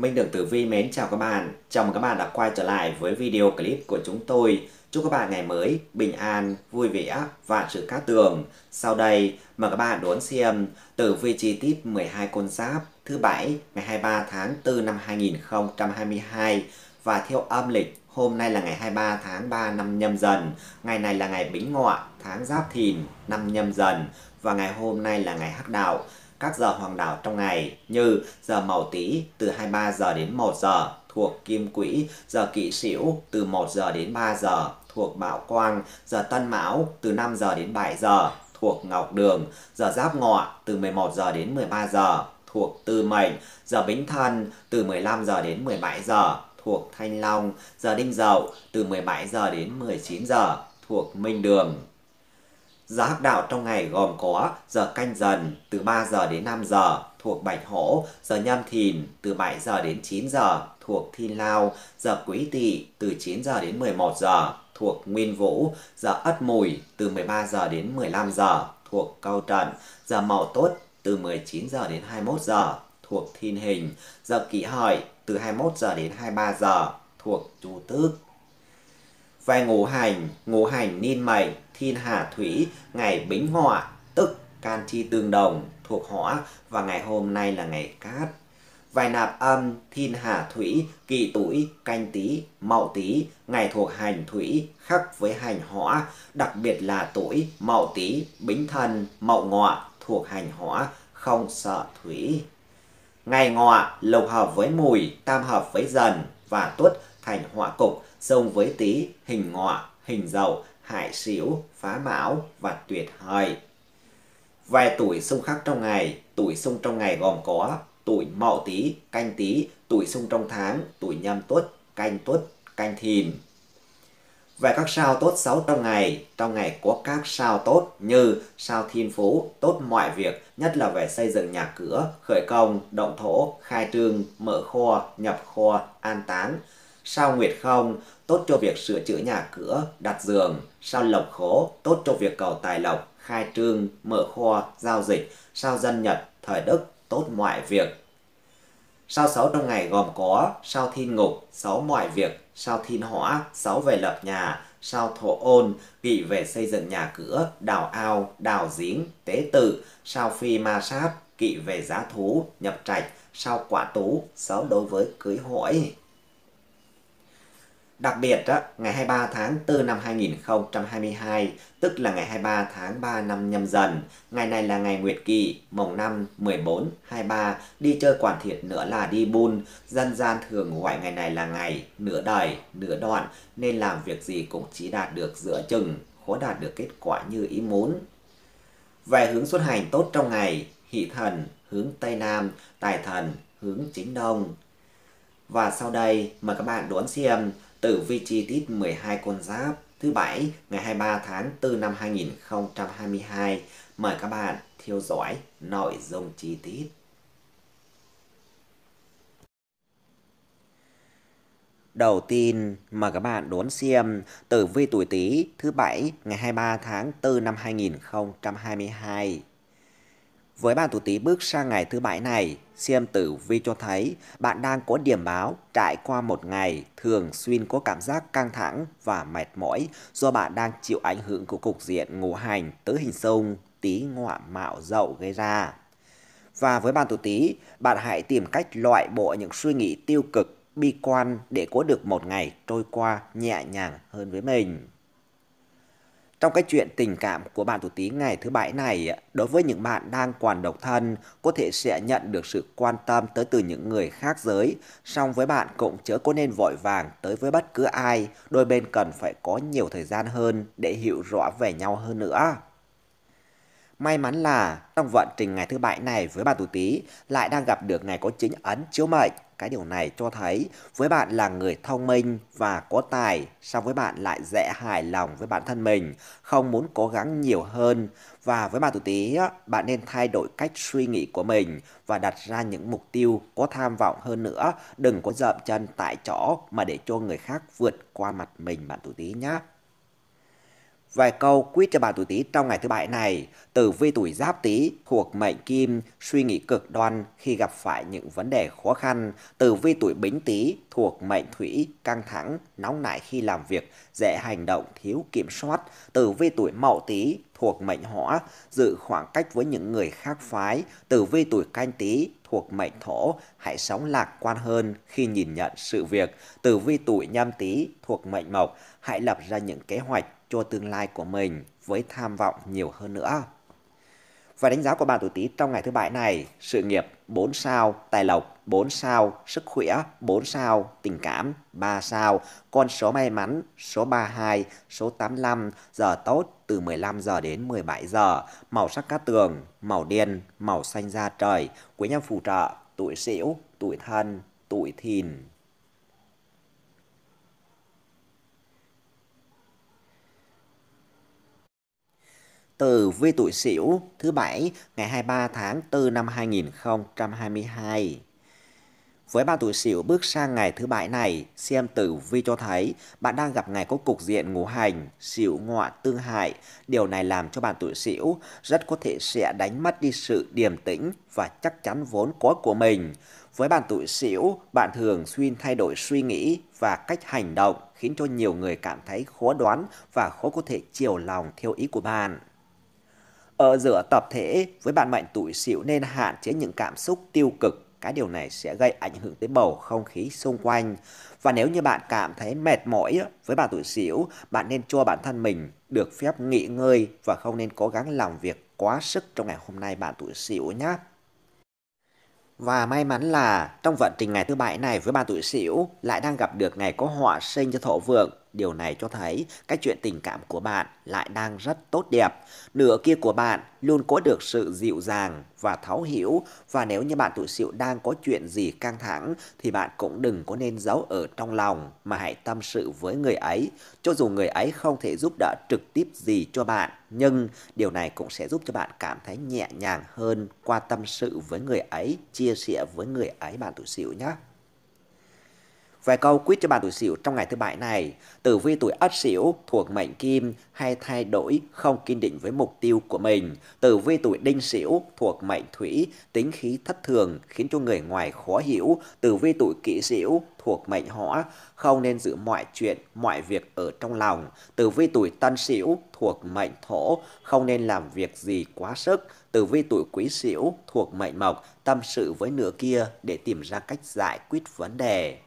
Minh Đường Tử Vi mến chào các bạn. Chào mừng các bạn đã quay trở lại với video clip của chúng tôi. Chúc các bạn ngày mới bình an, vui vẻ và sự cát tường. Sau đây, mời các bạn đón xem tử vi chi tiết 12 con giáp thứ bảy ngày 23 tháng 4 năm 2022 và theo âm lịch hôm nay là ngày 23 tháng 3 năm nhâm dần, ngày này là ngày bính ngọ, tháng giáp thìn, năm nhâm dần và ngày hôm nay là ngày hắc đạo các giờ hoàng đạo trong ngày như giờ mậu tý từ 23 giờ đến 1 giờ thuộc kim quỹ, giờ kỵ sửu từ 1 giờ đến 3 giờ thuộc Bảo Quang, giờ Tân Mão từ 5 giờ đến 7 giờ thuộc Ngọc Đường, giờ Giáp Ngọ từ 11 giờ đến 13 giờ thuộc Tư Mệnh, giờ Bính Thân từ 15 giờ đến 17 giờ thuộc Thanh Long, giờ Đinh Dậu từ 17 giờ đến 19 giờ thuộc Minh Đường. Giờ hắc đạo trong ngày gồm có giờ canh dần từ 3 giờ đến 5 giờ thuộc Bạch Hổ, giờ nhâm thìn từ 7 giờ đến 9 giờ thuộc Thiên Lao, giờ quý tỵ từ 9 giờ đến 11 giờ thuộc Nguyên Vũ, giờ ất mùi từ 13 giờ đến 15 giờ thuộc cao Trận, giờ mậu tuất từ 19 giờ đến 21 giờ thuộc Thiên Hình, giờ kỷ hợi từ 21 giờ đến 23 giờ thuộc Chu Tước. Về ngũ hành, ngũ hành niên mệnh thiên hà thủy, ngày bính ngọ tức can chi tương đồng, thuộc hỏa và ngày hôm nay là ngày cát. Vài nạp âm, thiên hà thủy, kỵ tuổi, canh tí, mậu tí, ngày thuộc hành thủy, khắc với hành hỏa, đặc biệt là tuổi, mậu tí, bính thân, mậu ngọ, thuộc hành hỏa, không sợ thủy. Ngày ngọ, lục hợp với mùi, tam hợp với dần và tuất thành hỏa cục, xông với tí, hình ngọ, hình dậu, hại xỉu, phá mão và tuyệt hời. Vài tuổi xung khắc trong ngày, tuổi xung trong ngày gồm có tuổi mậu tý, canh tý, tuổi xung trong tháng, tuổi nhâm tuất, canh tuất, canh thìn. vài các sao tốt xấu trong ngày, trong ngày có các sao tốt như sao thiên phú, tốt mọi việc, nhất là về xây dựng nhà cửa, khởi công, động thổ, khai trương, mở kho, nhập kho, an táng, sao nguyệt không, tốt cho việc sửa chữa nhà cửa, đặt giường, sao lộc khố, tốt cho việc cầu tài lộc, khai trương, mở kho, giao dịch, sao dân nhật, thời đức, tốt mọi việc. Sao sáu trong ngày gồm có sao thiên ngục, sáu mọi việc, sao thiên hỏa, sáu về lập nhà, sao thổ ôn, kỵ về xây dựng nhà cửa, đào ao, đào giếng, tế tự, sao phi ma sát, kỵ về giá thú, nhập trạch, sao quả tú, sáu đối với cưới hỏi. Đặc biệt, đó, ngày 23 tháng 4 năm 2022, tức là ngày 23 tháng 3 năm nhâm dần, ngày này là ngày Nguyệt Kỳ, mồng năm 14, 23, đi chơi quản thiệt nữa là đi bun, dân gian thường gọi ngày này là ngày nửa đời, nửa đoạn, nên làm việc gì cũng chỉ đạt được giữa chừng, khó đạt được kết quả như ý muốn. Về hướng xuất hành tốt trong ngày, hỷ thần hướng Tây Nam, tài thần hướng Chính Đông. Và sau đây mời các bạn đoán xem tử vi chi tiết 12 con giáp thứ bảy ngày 23 tháng 4 năm 2022. Mời các bạn theo dõi nội dung chi tiết. Đầu tiên, mời các bạn đón xem tử vi tuổi Tý thứ bảy ngày 23 tháng 4 năm 2022. Với bạn tuổi Tý bước sang ngày thứ bảy này, xem tử vi cho thấy bạn đang có điểm báo trải qua một ngày thường xuyên có cảm giác căng thẳng và mệt mỏi do bạn đang chịu ảnh hưởng của cục diện ngũ hành tứ hình xung Tý ngọa mạo dậu gây ra. Và với bạn tuổi Tý, bạn hãy tìm cách loại bỏ những suy nghĩ tiêu cực, bi quan để có được một ngày trôi qua nhẹ nhàng hơn với mình. Trong cái chuyện tình cảm của bạn tuổi Tý ngày thứ bảy này, đối với những bạn đang còn độc thân, có thể sẽ nhận được sự quan tâm tới từ những người khác giới. Song với bạn cũng chớ có nên vội vàng tới với bất cứ ai, đôi bên cần phải có nhiều thời gian hơn để hiểu rõ về nhau hơn nữa. May mắn là trong vận trình ngày thứ bảy này với bạn tuổi Tý lại đang gặp được ngày có chính ấn chiếu mệnh. Cái điều này cho thấy với bạn là người thông minh và có tài, so với bạn lại dễ hài lòng với bản thân mình, không muốn cố gắng nhiều hơn. Và với bạn tuổi Tý, bạn nên thay đổi cách suy nghĩ của mình và đặt ra những mục tiêu có tham vọng hơn nữa, đừng có dậm chân tại chỗ mà để cho người khác vượt qua mặt mình bạn tuổi Tý nhé. Vài câu quyết cho bà tuổi Tý trong ngày thứ bảy này, từ vi tuổi Giáp Tý thuộc mệnh Kim, suy nghĩ cực đoan khi gặp phải những vấn đề khó khăn. từ vi tuổi Bính Tý thuộc mệnh Thủy, căng thẳng, nóng nảy khi làm việc, dễ hành động, thiếu kiểm soát. từ vi tuổi Mậu Tý thuộc mệnh Hỏa, giữ khoảng cách với những người khác phái. từ vi tuổi Canh Tý thuộc mệnh thổ, hãy sống lạc quan hơn khi nhìn nhận sự việc. từ vi tuổi nhâm tý thuộc mệnh mộc, hãy lập ra những kế hoạch cho tương lai của mình với tham vọng nhiều hơn nữa. Và đánh giá của bạn tuổi Tý trong ngày thứ bảy này, sự nghiệp 4 sao, tài lộc 4 sao, sức khỏe 4 sao, tình cảm 3 sao, con số may mắn số 32, số 85, giờ tốt từ 15 giờ đến 17 giờ, màu sắc cát tường, màu đen, màu xanh da trời, quý nhân phù trợ, tuổi sĩu, tuổi thân, tuổi thìn, từ Vi Tuổi Sửu thứ Bảy ngày 23 tháng 4 năm 2022. Với ba tuổi Sửu bước sang ngày thứ Bảy này, xem tử vi cho thấy bạn đang gặp ngày có cục diện ngũ hành, Sửu ngọ tương hại. Điều này làm cho bạn tuổi Sửu rất có thể sẽ đánh mất đi sự điềm tĩnh và chắc chắn vốn có của mình. Với bạn tuổi Sửu, bạn thường xuyên thay đổi suy nghĩ và cách hành động khiến cho nhiều người cảm thấy khó đoán và khó có thể chiều lòng theo ý của bạn ở ờ, giữa tập thể với bạn mệnh tuổi sửu nên hạn chế những cảm xúc tiêu cực cái điều này sẽ gây ảnh hưởng tới bầu không khí xung quanh. Và nếu như bạn cảm thấy mệt mỏi với bà tuổi sửu, bạn nên cho bản thân mình được phép nghỉ ngơi và không nên cố gắng làm việc quá sức trong ngày hôm nay bạn tuổi sửu nhé. Và may mắn là trong vận trình ngày thứ bảy này với bà tuổi sửu lại đang gặp được ngày có họa sinh cho thổ vượng Điều này cho thấy cái chuyện tình cảm của bạn lại đang rất tốt đẹp. Nửa kia của bạn luôn có được sự dịu dàng và thấu hiểu và nếu như bạn tuổi xịu đang có chuyện gì căng thẳng thì bạn cũng đừng có nên giấu ở trong lòng mà hãy tâm sự với người ấy. Cho dù người ấy không thể giúp đỡ trực tiếp gì cho bạn nhưng điều này cũng sẽ giúp cho bạn cảm thấy nhẹ nhàng hơn qua tâm sự với người ấy, chia sẻ với người ấy bạn tuổi xịu nhé. Vài câu quyết cho bà tuổi Sửu trong ngày thứ bảy này, tử vi tuổi Ất Sửu thuộc mệnh Kim hay thay đổi không kiên định với mục tiêu của mình. Tử vi tuổi Đinh Sửu thuộc mệnh Thủy, tính khí thất thường khiến cho người ngoài khó hiểu. Tử vi tuổi Kỷ Sửu thuộc mệnh Hỏa, không nên giữ mọi chuyện, mọi việc ở trong lòng. Tử vi tuổi Tân Sửu thuộc mệnh Thổ, không nên làm việc gì quá sức. Tử vi tuổi Quý Sửu thuộc mệnh Mộc, tâm sự với nửa kia để tìm ra cách giải quyết vấn đề.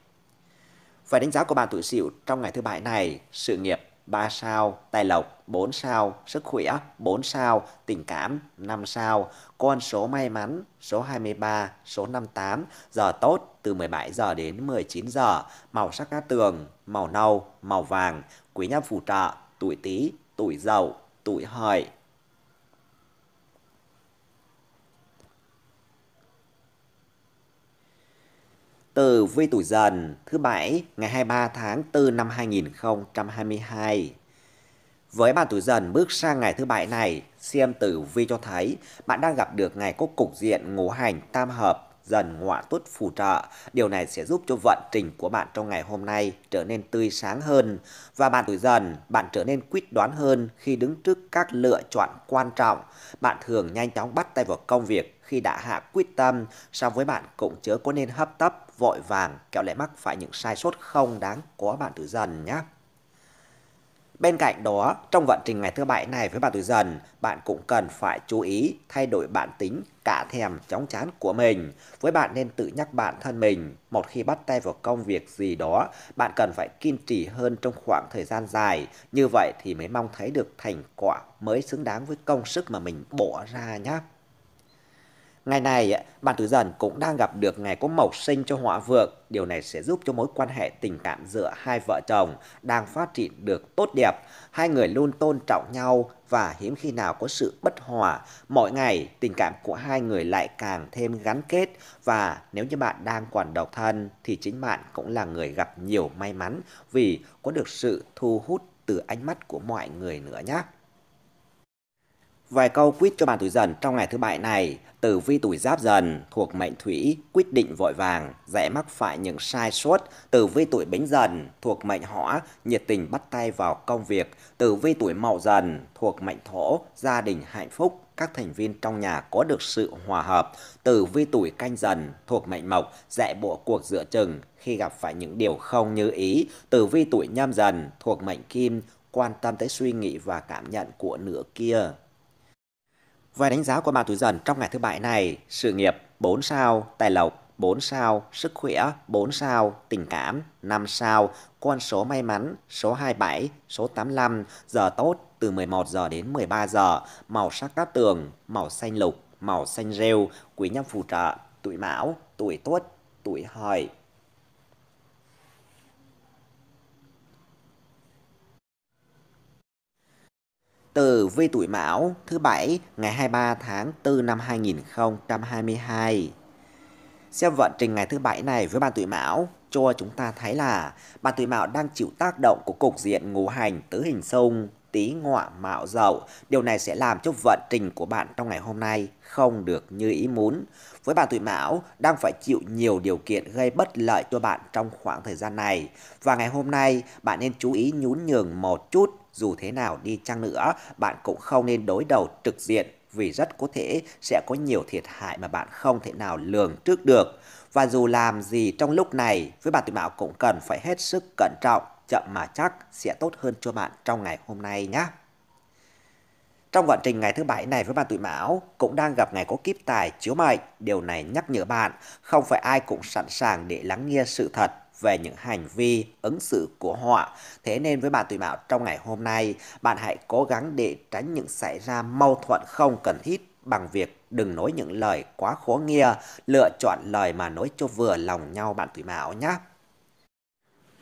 Vậy đánh giá của bạn tuổi Sửu trong ngày thứ bảy này, sự nghiệp 3 sao, tài lộc 4 sao, sức khỏe 4 sao, tình cảm 5 sao, con số may mắn số 23, số 58, giờ tốt từ 17 giờ đến 19 giờ, màu sắc cát tường, màu nâu, màu vàng, quý nhân phù trợ, tuổi Tý, tuổi Dậu, tuổi Hợi. Từ Vi Tuổi Dần thứ Bảy ngày 23 tháng 4 năm 2022. Với bạn tuổi dần bước sang ngày thứ bảy này, xem tử vi cho thấy bạn đang gặp được ngày có cục diện ngũ hành tam hợp dần ngọa tốt phù trợ. Điều này sẽ giúp cho vận trình của bạn trong ngày hôm nay trở nên tươi sáng hơn và bạn tuổi dần, bạn trở nên quyết đoán hơn khi đứng trước các lựa chọn quan trọng. Bạn thường nhanh chóng bắt tay vào công việc khi đã hạ quyết tâm, so với bạn cũng chớ có nên hấp tấp, vội vàng, kẻo lại mắc phải những sai sót không đáng có bạn tuổi dần nhé. Bên cạnh đó, trong vận trình ngày thứ bảy này với bà tuổi dần, bạn cũng cần phải chú ý thay đổi bản tính, cả thèm, chóng chán của mình. Với bạn nên tự nhắc bản thân mình, một khi bắt tay vào công việc gì đó, bạn cần phải kiên trì hơn trong khoảng thời gian dài. Như vậy thì mới mong thấy được thành quả mới xứng đáng với công sức mà mình bỏ ra nhé. Ngày này, bạn tuổi Dần cũng đang gặp được ngày có mộc sinh cho họa vượng. Điều này sẽ giúp cho mối quan hệ tình cảm giữa hai vợ chồng đang phát triển được tốt đẹp. Hai người luôn tôn trọng nhau và hiếm khi nào có sự bất hòa. Mỗi ngày, tình cảm của hai người lại càng thêm gắn kết. Và nếu như bạn đang còn độc thân, thì chính bạn cũng là người gặp nhiều may mắn vì có được sự thu hút từ ánh mắt của mọi người nữa nhé. Vài câu quýt cho bạn tuổi dần trong ngày thứ bảy này, tử vi tuổi giáp dần thuộc mệnh thủy, quyết định vội vàng, dễ mắc phải những sai sót. Tử vi tuổi bính dần thuộc mệnh hỏa, nhiệt tình bắt tay vào công việc. Tử vi tuổi mậu dần thuộc mệnh thổ, gia đình hạnh phúc, các thành viên trong nhà có được sự hòa hợp. Tử vi tuổi canh dần thuộc mệnh mộc, dễ bộ cuộc dựa chừng khi gặp phải những điều không như ý. Tử vi tuổi nhâm dần thuộc mệnh kim, quan tâm tới suy nghĩ và cảm nhận của nửa kia. Về đánh giá của bạn tuổi dần trong ngày thứ bảy này, sự nghiệp 4 sao, tài lộc 4 sao, sức khỏe 4 sao, tình cảm 5 sao, con số may mắn số 27, số 85, giờ tốt từ 11 giờ đến 13 giờ, màu sắc cát tường, màu xanh lục, màu xanh rêu, quý nhân phù trợ, tuổi mão, tuổi tuất, tuổi hợi, từ vi tuổi Mão thứ Bảy ngày 23 tháng 4 năm 2022. Xem vận trình ngày thứ Bảy này với bạn tuổi Mão cho chúng ta thấy là bạn tuổi Mão đang chịu tác động của cục diện ngũ hành tứ hình sông tí ngọ mạo dậu. Điều này sẽ làm cho vận trình của bạn trong ngày hôm nay không được như ý muốn. Với bạn tuổi Mão đang phải chịu nhiều điều kiện gây bất lợi cho bạn trong khoảng thời gian này. Và ngày hôm nay bạn nên chú ý nhún nhường một chút dù thế nào đi chăng nữa, bạn cũng không nên đối đầu trực diện vì rất có thể sẽ có nhiều thiệt hại mà bạn không thể nào lường trước được. Và dù làm gì trong lúc này, với bạn tuổi mão cũng cần phải hết sức cẩn trọng, chậm mà chắc sẽ tốt hơn cho bạn trong ngày hôm nay nhé. Trong vận trình ngày thứ bảy này với bạn tuổi mão cũng đang gặp ngày có kiếp tài chiếu mệnh. Điều này nhắc nhở bạn không phải ai cũng sẵn sàng để lắng nghe sự thật về những hành vi, ứng xử của họ. Thế nên với bạn tuổi mão trong ngày hôm nay, bạn hãy cố gắng để tránh những xảy ra mâu thuẫn không cần thiết bằng việc đừng nói những lời quá khó nghe, lựa chọn lời mà nói cho vừa lòng nhau bạn tuổi mão nhé.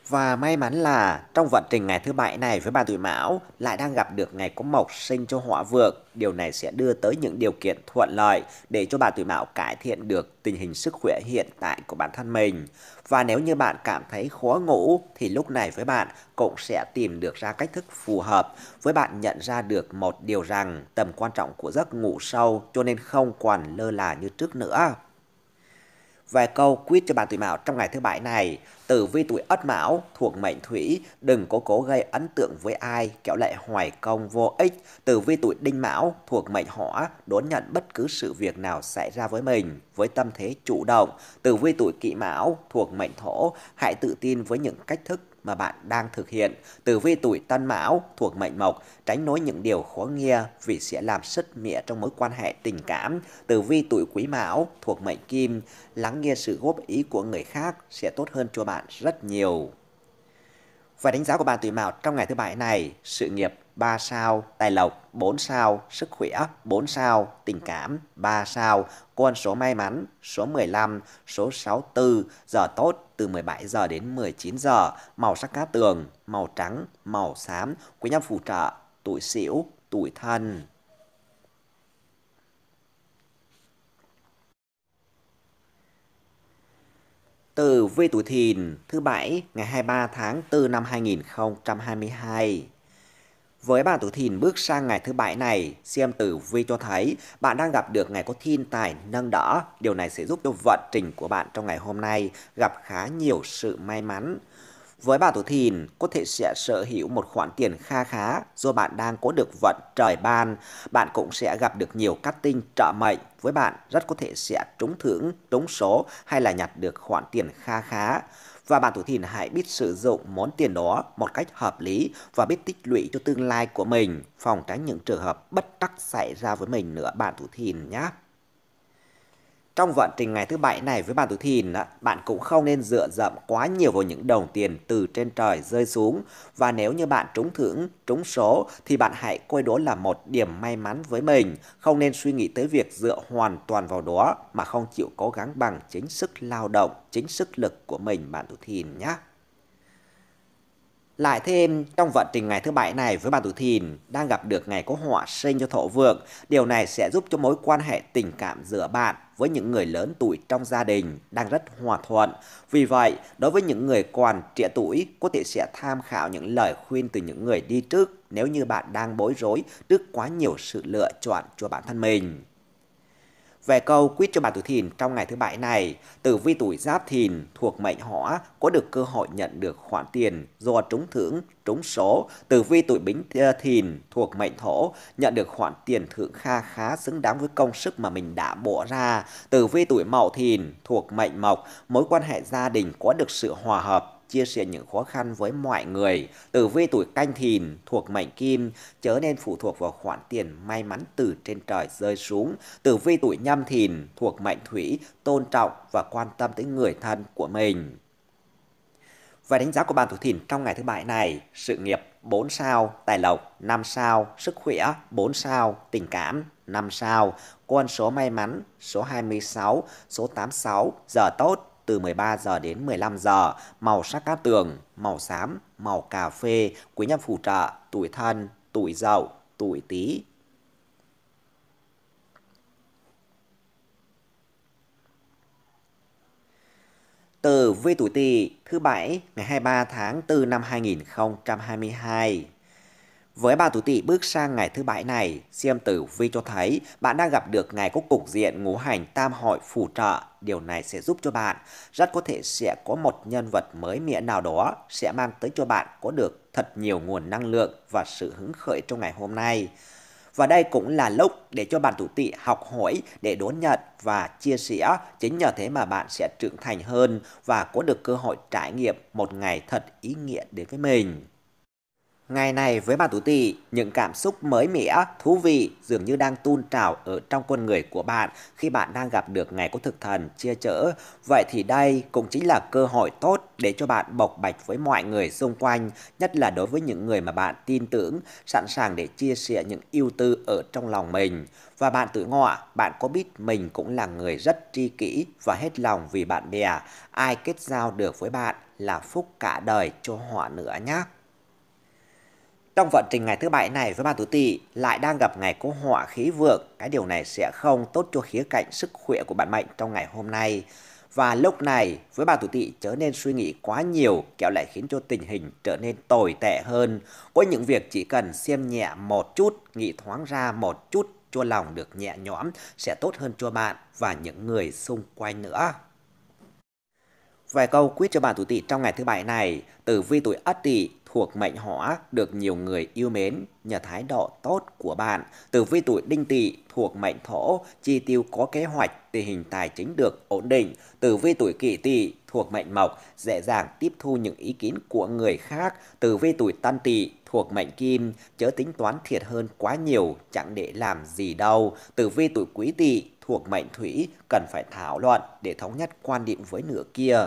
Và may mắn là trong vận trình ngày thứ bảy này với bà tuổi mão lại đang gặp được ngày có mộc sinh cho họa vượng. Điều này sẽ đưa tới những điều kiện thuận lợi để cho bà tuổi mão cải thiện được tình hình sức khỏe hiện tại của bản thân mình. Và nếu như bạn cảm thấy khó ngủ thì lúc này với bạn cũng sẽ tìm được ra cách thức phù hợp với bạn nhận ra được một điều rằng tầm quan trọng của giấc ngủ sâu cho nên không còn lơ là như trước nữa vài câu quyết cho bạn tuổi mão trong ngày thứ bảy này. Tử vi tuổi ất mão thuộc mệnh thủy, đừng cố cố gây ấn tượng với ai, kéo lại hoài công vô ích. Tử vi tuổi đinh mão thuộc mệnh hỏa, đón nhận bất cứ sự việc nào xảy ra với mình với tâm thế chủ động. Tử vi tuổi kỵ mão thuộc mệnh thổ, hãy tự tin với những cách thức mà bạn đang thực hiện. Tử vi tuổi Tân Mão thuộc mệnh Mộc, tránh nói những điều khó nghe vì sẽ làm sứt mẻ trong mối quan hệ tình cảm. Tử vi tuổi Quý Mão thuộc mệnh Kim, lắng nghe sự góp ý của người khác sẽ tốt hơn cho bạn rất nhiều. Và đánh giá của bạn tuổi Mão trong ngày thứ bảy này, sự nghiệp 3 sao tài lộc, 4 sao sức khỏe, 4 sao tình cảm, 3 sao con số may mắn, số 15, số 64, giờ tốt từ 17 giờ đến 19 giờ, màu sắc cá tường, màu trắng, màu xám, quý nhân phù trợ, tuổi sửu, tuổi thân. từ vi tuổi thìn thứ bảy ngày 23 tháng 4 năm 2022. Với bạn tuổi thìn bước sang ngày thứ bảy này, xem tử vi cho thấy bạn đang gặp được ngày có thiên tài nâng đỡ. Điều này sẽ giúp cho vận trình của bạn trong ngày hôm nay gặp khá nhiều sự may mắn. Với bà tuổi thìn, có thể sẽ sở hữu một khoản tiền kha khá do bạn đang có được vận trời ban. Bạn cũng sẽ gặp được nhiều cát tinh trợ mệnh. Với bạn, rất có thể sẽ trúng thưởng, trúng số hay là nhặt được khoản tiền kha khá và bạn tuổi thìn hãy biết sử dụng món tiền đó một cách hợp lý và biết tích lũy cho tương lai của mình, phòng tránh những trường hợp bất trắc xảy ra với mình nữa bạn tuổi thìn nhé trong vận trình ngày thứ bảy này với bạn tuổi thìn bạn cũng không nên dựa dẫm quá nhiều vào những đồng tiền từ trên trời rơi xuống và nếu như bạn trúng thưởng trúng số thì bạn hãy coi đó là một điểm may mắn với mình không nên suy nghĩ tới việc dựa hoàn toàn vào đó mà không chịu cố gắng bằng chính sức lao động chính sức lực của mình bạn tuổi thìn nhé lại thêm, trong vận trình ngày thứ bảy này với bạn tuổi thìn đang gặp được ngày có họa sinh cho thổ vượng, điều này sẽ giúp cho mối quan hệ tình cảm giữa bạn với những người lớn tuổi trong gia đình đang rất hòa thuận. Vì vậy, đối với những người còn trẻ tuổi, có thể sẽ tham khảo những lời khuyên từ những người đi trước nếu như bạn đang bối rối trước quá nhiều sự lựa chọn cho bản thân mình. Về câu quyết cho bà tuổi thìn trong ngày thứ bảy này, tử vi tuổi giáp thìn thuộc mệnh hỏa có được cơ hội nhận được khoản tiền do trúng thưởng, trúng số. Tử vi tuổi bính ờ, thìn thuộc mệnh thổ nhận được khoản tiền thưởng kha khá xứng đáng với công sức mà mình đã bỏ ra. Tử vi tuổi mậu thìn thuộc mệnh mộc, mối quan hệ gia đình có được sự hòa hợp chia sẻ những khó khăn với mọi người. Tử vi tuổi canh thìn thuộc mệnh kim, chớ nên phụ thuộc vào khoản tiền may mắn từ trên trời rơi xuống. Tử vi tuổi nhâm thìn thuộc mệnh thủy, tôn trọng và quan tâm tới người thân của mình. Và đánh giá của bạn tuổi thìn trong ngày thứ bảy này, sự nghiệp 4 sao, tài lộc 5 sao, sức khỏe 4 sao, tình cảm 5 sao, con số may mắn số 26, số 86, giờ tốt từ 13 giờ đến 15 giờ, màu sắc cát tường, màu xám, màu cà phê, quý nhân phù trợ, tuổi thân, tuổi dậu, tuổi tý, Từ vi tuổi Tỵ thứ bảy ngày 23 tháng 4 năm 2022. Với bà tuổi tỵ bước sang ngày thứ bảy này, Diêm Tử vi cho thấy bạn đang gặp được ngày có cục diện ngũ hành tam hội phù trợ. Điều này sẽ giúp cho bạn, rất có thể sẽ có một nhân vật mới mẻ nào đó sẽ mang tới cho bạn có được thật nhiều nguồn năng lượng và sự hứng khởi trong ngày hôm nay. Và đây cũng là lúc để cho bạn tuổi tỵ học hỏi, để đón nhận và chia sẻ. Chính nhờ thế mà bạn sẽ trưởng thành hơn và có được cơ hội trải nghiệm một ngày thật ý nghĩa đến với mình. Ngày này với bà Tú Tì, những cảm xúc mới mẻ, thú vị dường như đang tuôn trào ở trong con người của bạn khi bạn đang gặp được ngày của thực thần chia chở. Vậy thì đây cũng chính là cơ hội tốt để cho bạn bộc bạch với mọi người xung quanh, nhất là đối với những người mà bạn tin tưởng, sẵn sàng để chia sẻ những ưu tư ở trong lòng mình. Và bạn tự ngọ, à, bạn có biết mình cũng là người rất tri kỷ và hết lòng vì bạn bè. Ai kết giao được với bạn là phúc cả đời cho họ nữa nhé. Trong vận trình ngày thứ bảy này với ba tứ tỵ lại đang gặp ngày có họa khí vượng, cái điều này sẽ không tốt cho khía cạnh sức khỏe của bạn mệnh trong ngày hôm nay. Và lúc này, với bà tuổi tỵ chớ nên suy nghĩ quá nhiều, kéo lại khiến cho tình hình trở nên tồi tệ hơn. Có những việc chỉ cần xem nhẹ một chút, nghĩ thoáng ra một chút, cho lòng được nhẹ nhõm sẽ tốt hơn cho bạn và những người xung quanh nữa. Vài câu quyết cho bạn tuổi tỵ trong ngày thứ bảy này, từ vi tuổi Ất tỵ thuộc mệnh hỏa được nhiều người yêu mến nhờ thái độ tốt của bạn. từ vi tuổi đinh tỵ thuộc mệnh thổ, chi tiêu có kế hoạch, tình hình tài chính được ổn định. từ vi tuổi kỷ tỵ thuộc mệnh mộc, dễ dàng tiếp thu những ý kiến của người khác. từ vi tuổi tân tỵ thuộc mệnh kim, chớ tính toán thiệt hơn quá nhiều, chẳng để làm gì đâu. từ vi tuổi quý tỵ thuộc mệnh thủy, cần phải thảo luận để thống nhất quan điểm với nửa kia.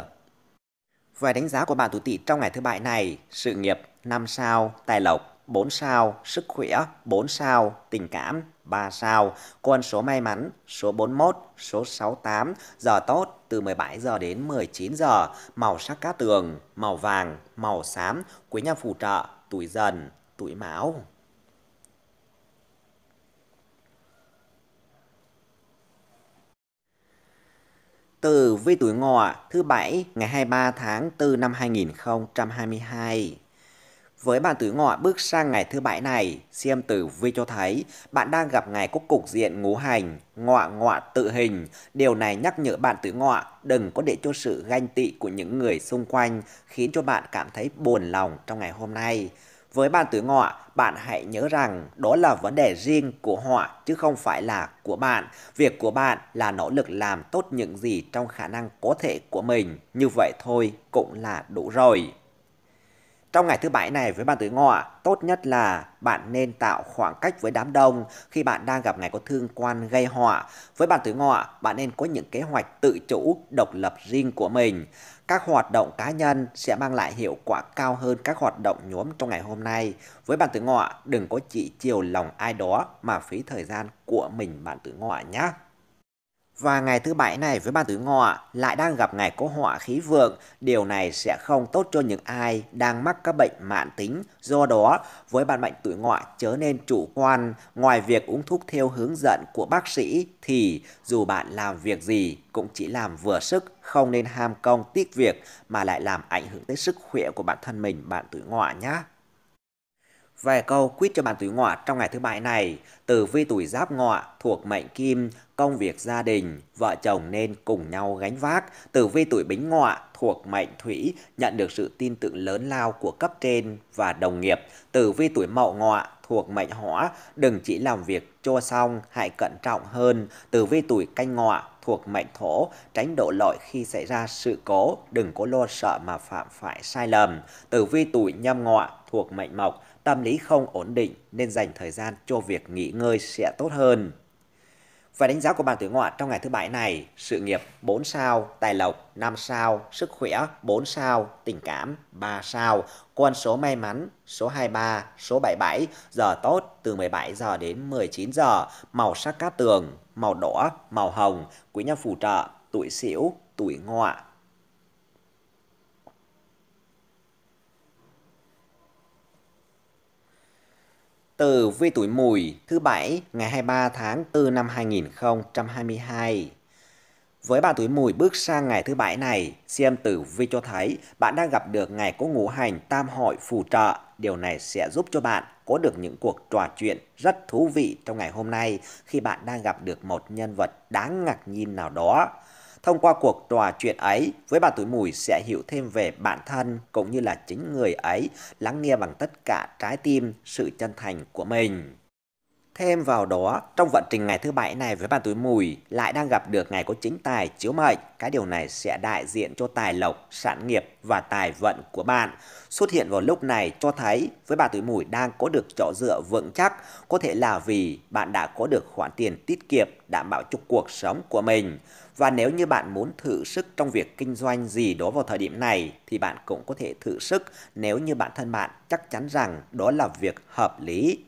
Về đánh giá của bạn tuổi Tỵ trong ngày thứ bảy này, sự nghiệp 5 sao, tài lộc 4 sao, sức khỏe 4 sao, tình cảm 3 sao, con số may mắn số 41, số 68, giờ tốt từ 17 giờ đến 19 giờ, màu sắc cá tường, màu vàng, màu xám, quý nhân phù trợ, tuổi dần, tuổi mão. Tử vi tuổi ngọ thứ bảy ngày 23 tháng 4 năm 2022. Với bạn tuổi ngọ bước sang ngày thứ bảy này, xem tử vi cho thấy bạn đang gặp ngày có cục diện ngũ hành, ngọ ngọ tự hình. Điều này nhắc nhở bạn tuổi ngọ đừng có để cho sự ganh tị của những người xung quanh khiến cho bạn cảm thấy buồn lòng trong ngày hôm nay. Với bạn tuổi ngọ, bạn hãy nhớ rằng đó là vấn đề riêng của họ chứ không phải là của bạn. Việc của bạn là nỗ lực làm tốt những gì trong khả năng có thể của mình. Như vậy thôi cũng là đủ rồi. Trong ngày thứ bảy này với bạn tuổi ngọ, tốt nhất là bạn nên tạo khoảng cách với đám đông khi bạn đang gặp ngày có thương quan gây họa. Với bạn tuổi ngọ, bạn nên có những kế hoạch tự chủ, độc lập riêng của mình. Các hoạt động cá nhân sẽ mang lại hiệu quả cao hơn các hoạt động nhóm trong ngày hôm nay. Với bạn tuổi ngọ, đừng có chỉ chiều lòng ai đó mà phí thời gian của mình bạn tuổi ngọ nhé. Và ngày thứ bảy này với ban tuổi ngọ lại đang gặp ngày có họa khí vượng, điều này sẽ không tốt cho những ai đang mắc các bệnh mãn tính. Do đó, với bạn mệnh tuổi ngọ chớ nên chủ quan, ngoài việc uống thuốc theo hướng dẫn của bác sĩ thì dù bạn làm việc gì cũng chỉ làm vừa sức, không nên ham công tiếc việc mà lại làm ảnh hưởng tới sức khỏe của bản thân mình bạn tuổi ngọ nhé. vài câu quyết cho bạn tuổi ngọ trong ngày thứ bảy này, từ vi tuổi giáp ngọ thuộc mệnh kim Công việc gia đình, vợ chồng nên cùng nhau gánh vác. Tử vi tuổi bính ngọ thuộc mệnh thủy nhận được sự tin tưởng lớn lao của cấp trên và đồng nghiệp. Tử vi tuổi mậu ngọ thuộc mệnh hỏa, đừng chỉ làm việc cho xong, hãy cẩn trọng hơn. Tử vi tuổi canh ngọ thuộc mệnh thổ, tránh đổ lỗi khi xảy ra sự cố, đừng có lo sợ mà phạm phải sai lầm. Tử vi tuổi nhâm ngọ thuộc mệnh mộc, tâm lý không ổn định nên dành thời gian cho việc nghỉ ngơi sẽ tốt hơn. Và đánh giá của bảng tuổi ngọ trong ngày thứ bảy này, sự nghiệp 4 sao, tài lộc 5 sao, sức khỏe 4 sao, tình cảm 3 sao, con số may mắn số 23, số 77, giờ tốt từ 17 giờ đến 19 giờ, màu sắc cát tường, màu đỏ, màu hồng, quý nhân phù trợ, tuổi sửu, tuổi ngọ, Tử vi tuổi mùi thứ bảy ngày 23 tháng 4 năm 2022. Với bạn tuổi mùi bước sang ngày thứ bảy này, xem tử vi cho thấy bạn đang gặp được ngày có ngũ hành tam hội phù trợ. Điều này sẽ giúp cho bạn có được những cuộc trò chuyện rất thú vị trong ngày hôm nay khi bạn đang gặp được một nhân vật đáng ngạc nhiên nào đó. Thông qua cuộc trò chuyện ấy, với bà tuổi mùi sẽ hiểu thêm về bản thân cũng như là chính người ấy, lắng nghe bằng tất cả trái tim sự chân thành của mình. Thêm vào đó, trong vận trình ngày thứ bảy này với bàn túi mùi lại đang gặp được ngày có chính tài chiếu mệnh. Cái điều này sẽ đại diện cho tài lộc, sản nghiệp và tài vận của bạn. Xuất hiện vào lúc này cho thấy với bàn túi mùi đang có được chỗ dựa vững chắc. Có thể là vì bạn đã có được khoản tiền tiết kiệm đảm bảo cho cuộc sống của mình. Và nếu như bạn muốn thử sức trong việc kinh doanh gì đó vào thời điểm này thì bạn cũng có thể thử sức nếu như bản thân bạn chắc chắn rằng đó là việc hợp lý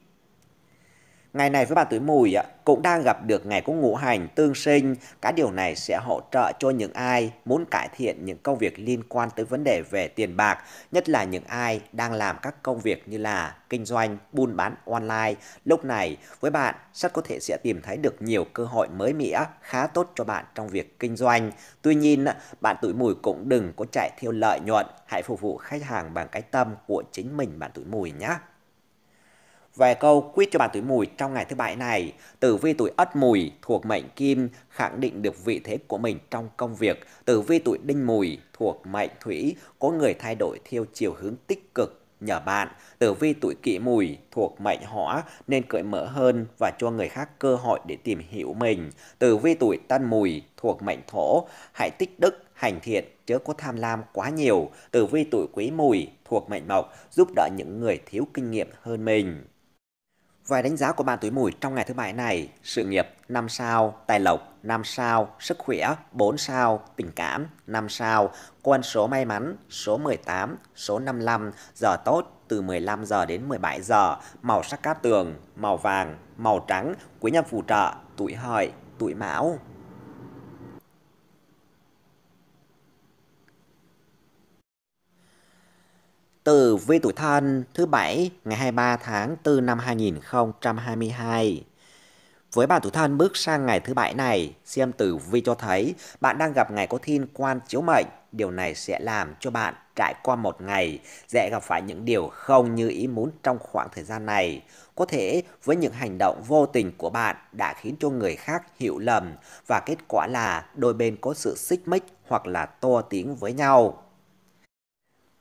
Ngày này với bà tuổi mùi cũng đang gặp được ngày có ngũ hành tương sinh. Cả điều này sẽ hỗ trợ cho những ai muốn cải thiện những công việc liên quan tới vấn đề về tiền bạc, nhất là những ai đang làm các công việc như là kinh doanh, buôn bán online. Lúc này, với bạn, rất có thể sẽ tìm thấy được nhiều cơ hội mới mẻ khá tốt cho bạn trong việc kinh doanh. Tuy nhiên, bạn tuổi mùi cũng đừng có chạy theo lợi nhuận, hãy phục vụ khách hàng bằng cái tâm của chính mình bạn tuổi mùi nhé. Vài câu quyết cho bạn tuổi mùi trong ngày thứ bảy này, tử vi tuổi ất mùi thuộc mệnh kim khẳng định được vị thế của mình trong công việc. Tử vi tuổi đinh mùi thuộc mệnh thủy có người thay đổi theo chiều hướng tích cực nhờ bạn. Tử vi tuổi kỷ mùi thuộc mệnh hỏa nên cởi mở hơn và cho người khác cơ hội để tìm hiểu mình. Tử vi tuổi tân mùi thuộc mệnh thổ, hãy tích đức, hành thiện, chớ có tham lam quá nhiều. từ vi tuổi quý mùi thuộc mệnh mộc giúp đỡ những người thiếu kinh nghiệm hơn mình. Vài đánh giá của bạn tuổi mùi trong ngày thứ bảy này, sự nghiệp 5 sao, tài lộc 5 sao, sức khỏe 4 sao, tình cảm 5 sao, quân số may mắn số 18, số 55, giờ tốt từ 15 giờ đến 17 giờ, màu sắc cát tường, màu vàng, màu trắng, quý nhân phù trợ, tuổi hợi, tuổi mão. từ vi tuổi thân thứ bảy ngày 23 tháng 4 năm 2022. Với bạn tuổi thân bước sang ngày thứ bảy này, xem tử vi cho thấy bạn đang gặp ngày có thiên quan chiếu mệnh. Điều này sẽ làm cho bạn trải qua một ngày dễ gặp phải những điều không như ý muốn trong khoảng thời gian này. Có thể với những hành động vô tình của bạn đã khiến cho người khác hiểu lầm và kết quả là đôi bên có sự xích mích hoặc là to tiếng với nhau.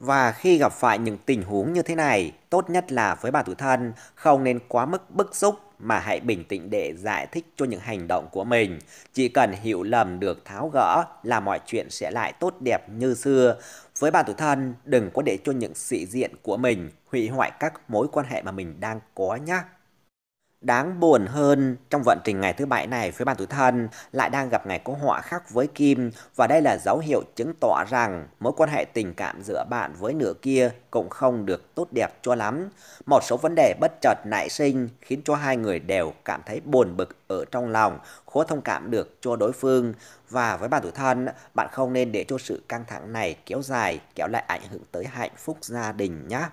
Và khi gặp phải những tình huống như thế này, tốt nhất là với bà tuổi thân không nên quá mức bức xúc mà hãy bình tĩnh để giải thích cho những hành động của mình. Chỉ cần hiểu lầm được tháo gỡ là mọi chuyện sẽ lại tốt đẹp như xưa. Với bà tuổi thân, đừng có để cho những sĩ diện của mình hủy hoại các mối quan hệ mà mình đang có nhé. Đáng buồn hơn, trong vận trình ngày thứ bảy này, phía bàn tuổi thân lại đang gặp ngày có họa khác với Kim và đây là dấu hiệu chứng tỏ rằng mối quan hệ tình cảm giữa bạn với nửa kia cũng không được tốt đẹp cho lắm. Một số vấn đề bất chợt nảy sinh khiến cho hai người đều cảm thấy buồn bực ở trong lòng, khó thông cảm được cho đối phương. Và với bạn tuổi thân, bạn không nên để cho sự căng thẳng này kéo dài, kéo lại ảnh hưởng tới hạnh phúc gia đình nhé.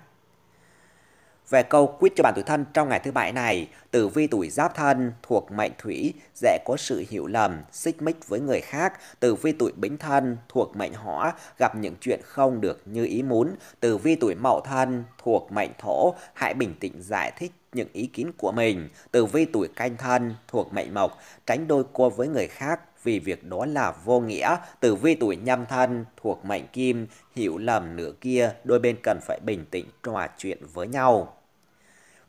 Về câu quyết cho bản tuổi thân trong ngày thứ bảy này, tử vi tuổi giáp thân thuộc mệnh thủy dễ có sự hiểu lầm, xích mích với người khác. Tử vi tuổi bính thân thuộc mệnh hỏa gặp những chuyện không được như ý muốn. Tử vi tuổi mậu thân thuộc mệnh thổ hãy bình tĩnh giải thích những ý kiến của mình, từ vi tuổi canh thân thuộc mệnh mộc, tránh đôi cua với người khác vì việc đó là vô nghĩa, tử vi tuổi nhâm thân thuộc mệnh kim, hiểu lầm nửa kia, đôi bên cần phải bình tĩnh trò chuyện với nhau.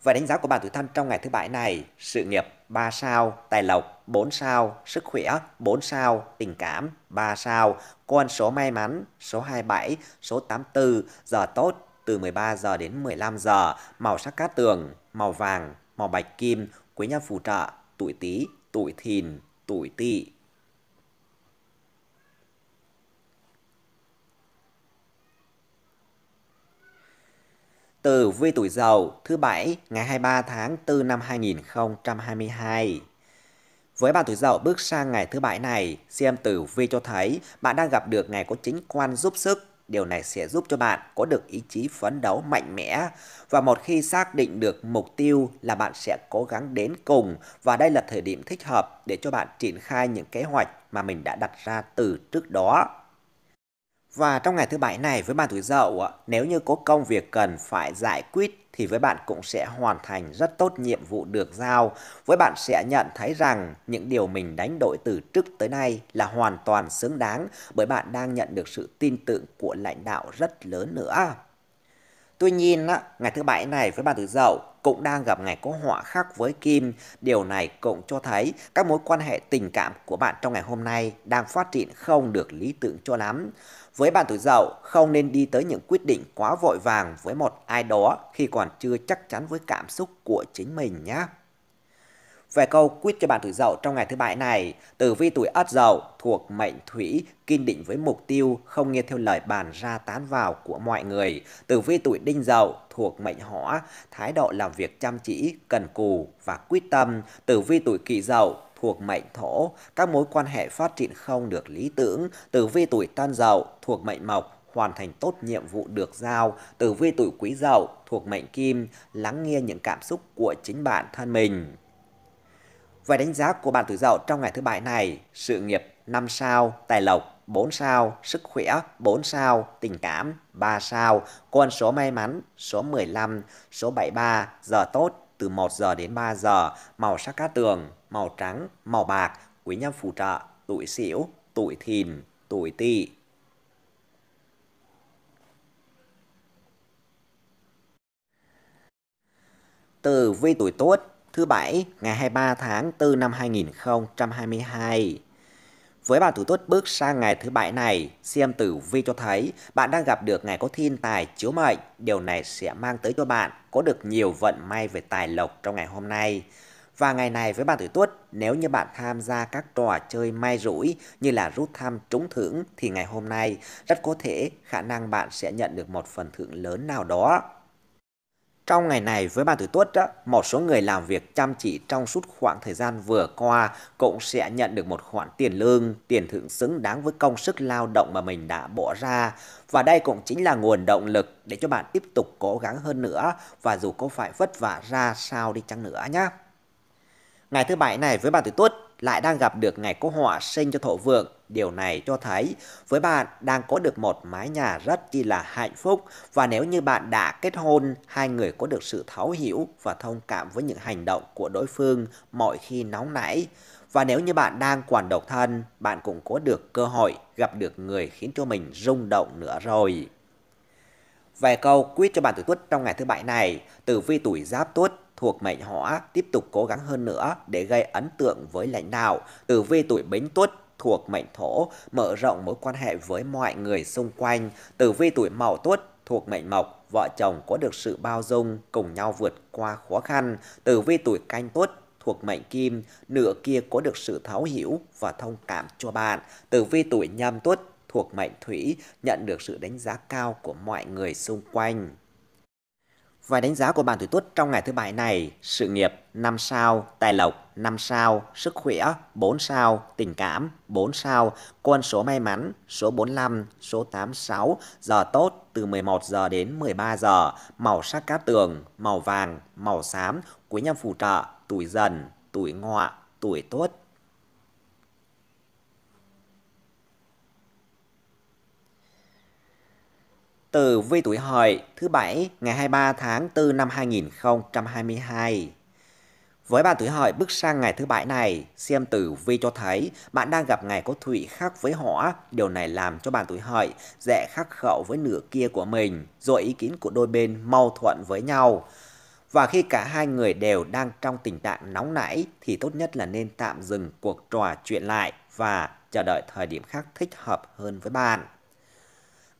Và đánh giá của bạn tuổi thân trong ngày thứ bảy này, sự nghiệp 3 sao, tài lộc 4 sao, sức khỏe 4 sao, tình cảm 3 sao, con số may mắn số 27, số 84, giờ tốt từ 13 giờ đến 15 giờ, màu sắc cát tường màu vàng, màu bạch kim, quế nhân phù trợ, tuổi tý, tuổi thìn, tuổi tỵ. Tử vi tuổi dậu thứ bảy ngày 23 tháng 4 năm 2022. Với bạn tuổi dậu bước sang ngày thứ bảy này, xem tử vi cho thấy bạn đang gặp được ngày có chính quan giúp sức Điều này sẽ giúp cho bạn có được ý chí phấn đấu mạnh mẽ và một khi xác định được mục tiêu là bạn sẽ cố gắng đến cùng và đây là thời điểm thích hợp để cho bạn triển khai những kế hoạch mà mình đã đặt ra từ trước đó. Và trong ngày thứ bảy này với bạn tuổi dậu, nếu như có công việc cần phải giải quyết thì với bạn cũng sẽ hoàn thành rất tốt nhiệm vụ được giao. Với bạn sẽ nhận thấy rằng những điều mình đánh đổi từ trước tới nay là hoàn toàn xứng đáng bởi bạn đang nhận được sự tin tưởng của lãnh đạo rất lớn nữa. Tuy nhiên, ngày thứ bảy này với bạn tuổi dậu cũng đang gặp ngày có họa khác với Kim. Điều này cũng cho thấy các mối quan hệ tình cảm của bạn trong ngày hôm nay đang phát triển không được lý tưởng cho lắm. Với bạn tuổi dậu, không nên đi tới những quyết định quá vội vàng với một ai đó khi còn chưa chắc chắn với cảm xúc của chính mình nhé. Về câu quyết cho bạn tuổi dậu trong ngày thứ bảy này, tử vi tuổi ất dậu thuộc mệnh thủy kiên định với mục tiêu không nghe theo lời bàn ra tán vào của mọi người. Tử vi tuổi đinh dậu thuộc mệnh hỏa, thái độ làm việc chăm chỉ, cần cù và quyết tâm. Tử vi tuổi kỷ dậu thuộc mệnh thổ, các mối quan hệ phát triển không được lý tưởng, tử vi tuổi tan dậu thuộc mệnh mộc, hoàn thành tốt nhiệm vụ được giao, tử vi tuổi quý dậu thuộc mệnh kim, lắng nghe những cảm xúc của chính bản thân mình. Về đánh giá của bạn tuổi dậu trong ngày thứ bảy này, sự nghiệp 5 sao, tài lộc 4 sao, sức khỏe 4 sao, tình cảm 3 sao, con số may mắn số 15, số 73, giờ tốt từ 1 giờ đến 3 giờ, màu sắc cát tường màu trắng, màu bạc, quý nhân phù trợ, tuổi xỉu, tuổi thìn, tuổi tỵ. Từ vi tuổi tốt thứ bảy ngày 23 tháng 4 năm 2022. Với bạn tuổi tốt bước sang ngày thứ bảy này, xem tử vi cho thấy bạn đang gặp được ngày có thiên tài chiếu mệnh. Điều này sẽ mang tới cho bạn có được nhiều vận may về tài lộc trong ngày hôm nay. Và ngày này với bạn tuổi tuất, nếu như bạn tham gia các trò chơi may rủi như là rút thăm trúng thưởng thì ngày hôm nay rất có thể khả năng bạn sẽ nhận được một phần thưởng lớn nào đó. Trong ngày này với bạn tuổi tuất, một số người làm việc chăm chỉ trong suốt khoảng thời gian vừa qua cũng sẽ nhận được một khoản tiền lương, tiền thưởng xứng đáng với công sức lao động mà mình đã bỏ ra. Và đây cũng chính là nguồn động lực để cho bạn tiếp tục cố gắng hơn nữa và dù có phải vất vả ra sao đi chăng nữa nhé. Ngày thứ bảy này với bạn tuổi tuất lại đang gặp được ngày có họa sinh cho thổ vượng. Điều này cho thấy với bạn đang có được một mái nhà rất chi là hạnh phúc và nếu như bạn đã kết hôn, hai người có được sự thấu hiểu và thông cảm với những hành động của đối phương mọi khi nóng nảy. Và nếu như bạn đang còn độc thân, bạn cũng có được cơ hội gặp được người khiến cho mình rung động nữa rồi. vài câu quyết cho bạn tuổi tuất trong ngày thứ bảy này, tử vi tuổi giáp tuất thuộc mệnh hỏa tiếp tục cố gắng hơn nữa để gây ấn tượng với lãnh đạo. Tử vi tuổi Bính Tuất thuộc mệnh thổ mở rộng mối quan hệ với mọi người xung quanh. Tử vi tuổi Mậu Tuất thuộc mệnh mộc vợ chồng có được sự bao dung cùng nhau vượt qua khó khăn. Tử vi tuổi Canh Tuất thuộc mệnh kim nửa kia có được sự thấu hiểu và thông cảm cho bạn. Tử vi tuổi Nhâm Tuất thuộc mệnh thủy nhận được sự đánh giá cao của mọi người xung quanh. Vài đánh giá của bạn tuổi Tuất trong ngày thứ bảy này, sự nghiệp 5 sao, tài lộc 5 sao, sức khỏe 4 sao, tình cảm 4 sao, con số may mắn số 45, số 86, giờ tốt từ 11 giờ đến 13 giờ, màu sắc cát tường, màu vàng, màu xám, quý nhân phù trợ, tuổi dần, tuổi ngọ, tuổi tốt. tử vi tuổi hợi thứ bảy ngày 23 tháng 4 năm 2022. Với bạn tuổi hợi bước sang ngày thứ bảy này, xem tử vi cho thấy bạn đang gặp ngày có thủy khắc với hỏa, điều này làm cho bạn tuổi hợi dễ khắc khẩu với nửa kia của mình, rồi ý kiến của đôi bên mâu thuẫn với nhau. Và khi cả hai người đều đang trong tình trạng nóng nảy thì tốt nhất là nên tạm dừng cuộc trò chuyện lại và chờ đợi thời điểm khác thích hợp hơn với bạn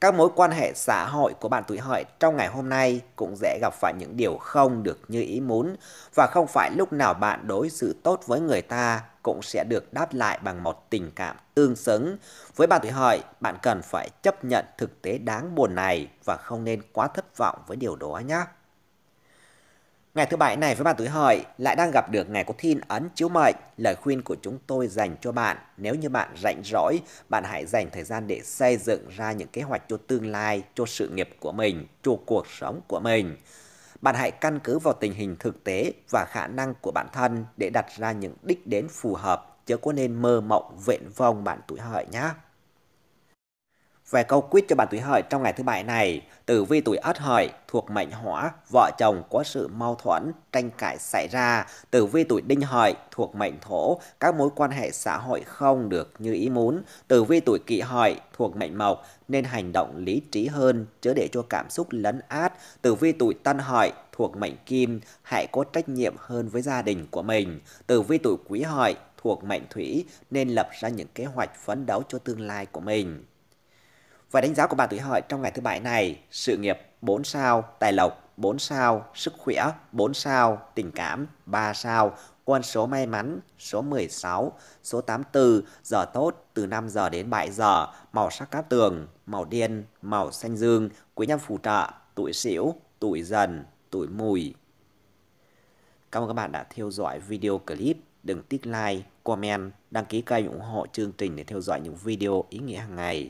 các mối quan hệ xã hội của bạn tuổi hợi trong ngày hôm nay cũng dễ gặp phải những điều không được như ý muốn và không phải lúc nào bạn đối xử tốt với người ta cũng sẽ được đáp lại bằng một tình cảm tương xứng. Với bạn tuổi hợi, bạn cần phải chấp nhận thực tế đáng buồn này và không nên quá thất vọng với điều đó nhé. Ngày thứ bảy này với bạn tuổi hợi lại đang gặp được ngày có thiên ấn chiếu mệnh. Lời khuyên của chúng tôi dành cho bạn, nếu như bạn rảnh rỗi, bạn hãy dành thời gian để xây dựng ra những kế hoạch cho tương lai, cho sự nghiệp của mình, cho cuộc sống của mình. Bạn hãy căn cứ vào tình hình thực tế và khả năng của bản thân để đặt ra những đích đến phù hợp, chứ có nên mơ mộng vẹn vong bạn tuổi hợi nhé. Về câu quyết cho bạn tuổi hợi trong ngày thứ bảy này, tử vi tuổi ất hợi thuộc mệnh hỏa, vợ chồng có sự mâu thuẫn, tranh cãi xảy ra. Tử vi tuổi đinh hợi thuộc mệnh thổ, các mối quan hệ xã hội không được như ý muốn. Tử vi tuổi kỷ hợi thuộc mệnh mộc nên hành động lý trí hơn, chớ để cho cảm xúc lấn át. Tử vi tuổi tân hợi thuộc mệnh kim, hãy có trách nhiệm hơn với gia đình của mình. Tử vi tuổi quý hợi thuộc mệnh thủy nên lập ra những kế hoạch phấn đấu cho tương lai của mình và đánh giá của bạn tuổi Hợi trong ngày thứ bảy này, sự nghiệp 4 sao, tài lộc 4 sao, sức khỏe 4 sao, tình cảm 3 sao, quân số may mắn số 16, số 84, giờ tốt từ 5 giờ đến 7 giờ, màu sắc cát tường, màu đen, màu xanh dương, quý nhân phù trợ, tuổi sửu, tuổi dần, tuổi mùi. Cảm ơn các bạn đã theo dõi video clip. Đừng tích like, comment, đăng ký kênh ủng hộ chương trình để theo dõi những video ý nghĩa hàng ngày.